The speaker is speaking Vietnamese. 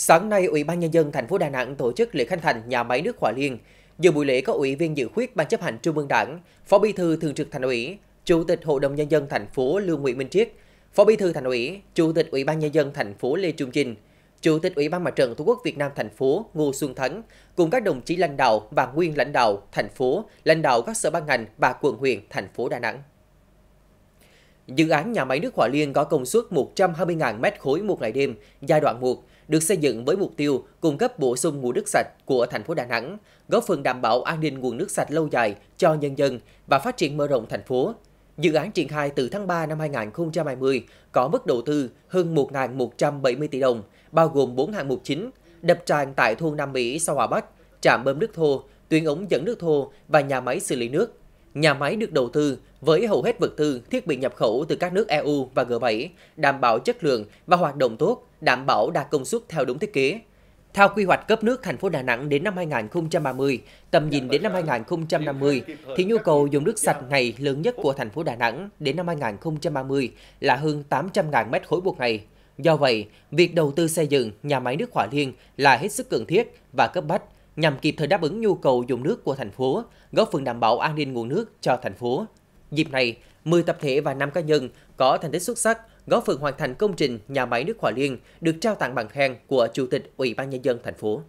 Sáng nay, Ủy ban nhân dân thành phố Đà Nẵng tổ chức lễ khánh thành nhà máy nước Hòa Liên. Dự buổi lễ có Ủy viên Dự khuyết Ban chấp hành Trung ương Đảng, Phó Bí thư Thường trực Thành ủy, Chủ tịch Hội đồng nhân dân thành phố Lương Nguyễn Minh Triết, Phó Bí thư Thành ủy, Chủ tịch Ủy ban nhân dân thành phố Lê Trung Trinh, Chủ tịch Ủy ban Mặt trận Tổ quốc Việt Nam thành phố Ngô Xuân Thắng cùng các đồng chí lãnh đạo và nguyên lãnh đạo thành phố, lãnh đạo các sở ban ngành và quận huyện thành phố Đà Nẵng. Dự án nhà máy nước Hòa Liên có công suất 120.000 mét khối một ngày đêm, giai đoạn 1, được xây dựng với mục tiêu cung cấp bổ sung nguồn nước sạch của thành phố Đà Nẵng, góp phần đảm bảo an ninh nguồn nước sạch lâu dài cho nhân dân và phát triển mở rộng thành phố. Dự án triển khai từ tháng 3 năm 2020 có mức đầu tư hơn 1.170 tỷ đồng, bao gồm 4 hạng mục chính, đập tràn tại thôn Nam Mỹ, Sao Hòa Bắc, trạm bơm nước thô, tuyến ống dẫn nước thô và nhà máy xử lý nước. Nhà máy được đầu tư với hầu hết vật tư, thiết bị nhập khẩu từ các nước EU và G7, đảm bảo chất lượng và hoạt động tốt, đảm bảo đạt công suất theo đúng thiết kế. Theo quy hoạch cấp nước thành phố Đà Nẵng đến năm 2030, tầm nhìn đến năm 2050, thì nhu cầu dùng nước sạch ngày lớn nhất của thành phố Đà Nẵng đến năm 2030 là hơn 800.000 mét khối một ngày. Do vậy, việc đầu tư xây dựng nhà máy nước Hỏa Liên là hết sức cần thiết và cấp bách nhằm kịp thời đáp ứng nhu cầu dùng nước của thành phố, góp phần đảm bảo an ninh nguồn nước cho thành phố. Dịp này, 10 tập thể và 5 cá nhân có thành tích xuất sắc góp phần hoàn thành công trình nhà máy nước Hòa Liên được trao tặng bằng khen của Chủ tịch Ủy ban nhân dân thành phố.